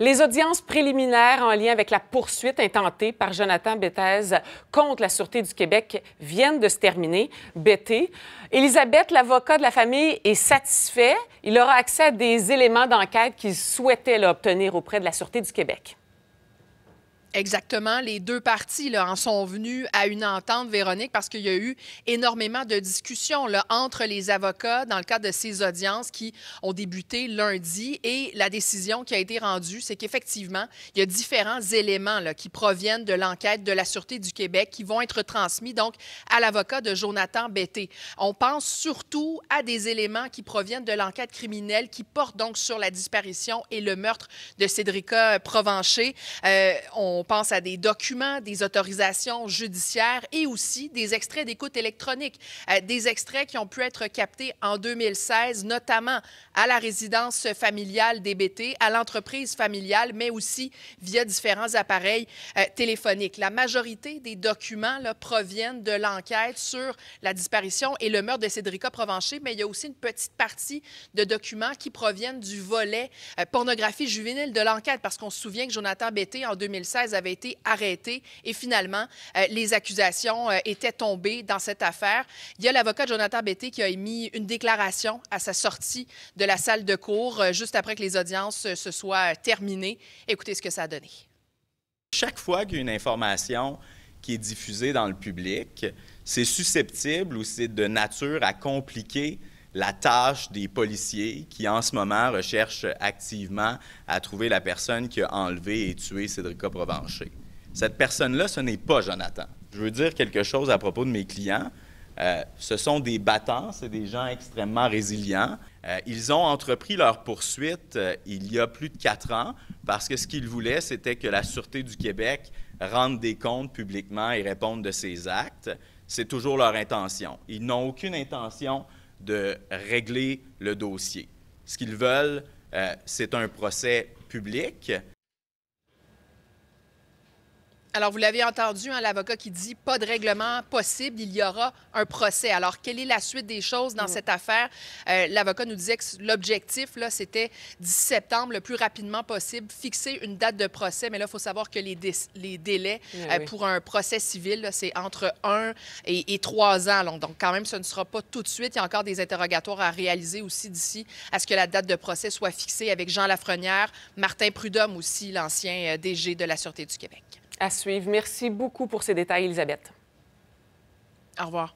Les audiences préliminaires en lien avec la poursuite intentée par Jonathan Béthèse contre la Sûreté du Québec viennent de se terminer. Bété. Elisabeth, l'avocat de la famille, est satisfait. Il aura accès à des éléments d'enquête qu'il souhaitait obtenir auprès de la Sûreté du Québec. Exactement. Les deux parties là, en sont venues à une entente, Véronique, parce qu'il y a eu énormément de discussions là, entre les avocats dans le cadre de ces audiences qui ont débuté lundi. Et la décision qui a été rendue, c'est qu'effectivement, il y a différents éléments là, qui proviennent de l'enquête de la Sûreté du Québec qui vont être transmis donc à l'avocat de Jonathan Betté. On pense surtout à des éléments qui proviennent de l'enquête criminelle qui porte donc sur la disparition et le meurtre de Cédrica Provencher. Euh, on on pense à des documents, des autorisations judiciaires et aussi des extraits d'écoute électronique, euh, des extraits qui ont pu être captés en 2016, notamment à la résidence familiale des BT, à l'entreprise familiale, mais aussi via différents appareils euh, téléphoniques. La majorité des documents proviennent de l'enquête sur la disparition et le meurtre de Cédrica Provencher, mais il y a aussi une petite partie de documents qui proviennent du volet euh, pornographie juvénile de l'enquête, parce qu'on se souvient que Jonathan Bété, en 2016, avait été arrêté et finalement, euh, les accusations euh, étaient tombées dans cette affaire. Il y a l'avocat Jonathan Betté qui a émis une déclaration à sa sortie de la salle de cours euh, juste après que les audiences se soient terminées. Écoutez ce que ça a donné. Chaque fois qu'une information qui est diffusée dans le public, c'est susceptible ou c'est de nature à compliquer la tâche des policiers qui, en ce moment, recherchent activement à trouver la personne qui a enlevé et tué Cédrica Provencher. Cette personne-là, ce n'est pas Jonathan. Je veux dire quelque chose à propos de mes clients. Euh, ce sont des battants, c'est des gens extrêmement résilients. Euh, ils ont entrepris leur poursuite euh, il y a plus de quatre ans parce que ce qu'ils voulaient, c'était que la Sûreté du Québec rende des comptes publiquement et réponde de ses actes. C'est toujours leur intention. Ils n'ont aucune intention de régler le dossier. Ce qu'ils veulent, euh, c'est un procès public alors, vous l'avez entendu, hein, l'avocat qui dit pas de règlement possible, il y aura un procès. Alors, quelle est la suite des choses dans mm. cette affaire? Euh, l'avocat nous disait que l'objectif, là, c'était 10 septembre, le plus rapidement possible, fixer une date de procès. Mais là, il faut savoir que les, délais eh euh, pour un procès civil, c'est entre un et, trois ans. Donc, donc, quand même, ce ne sera pas tout de suite. Il y a encore des interrogatoires à réaliser aussi d'ici à ce que la date de procès soit fixée avec Jean Lafrenière, Martin Prudhomme aussi, l'ancien euh, DG de la Sûreté du Québec. À suivre. Merci beaucoup pour ces détails, Elisabeth. Au revoir.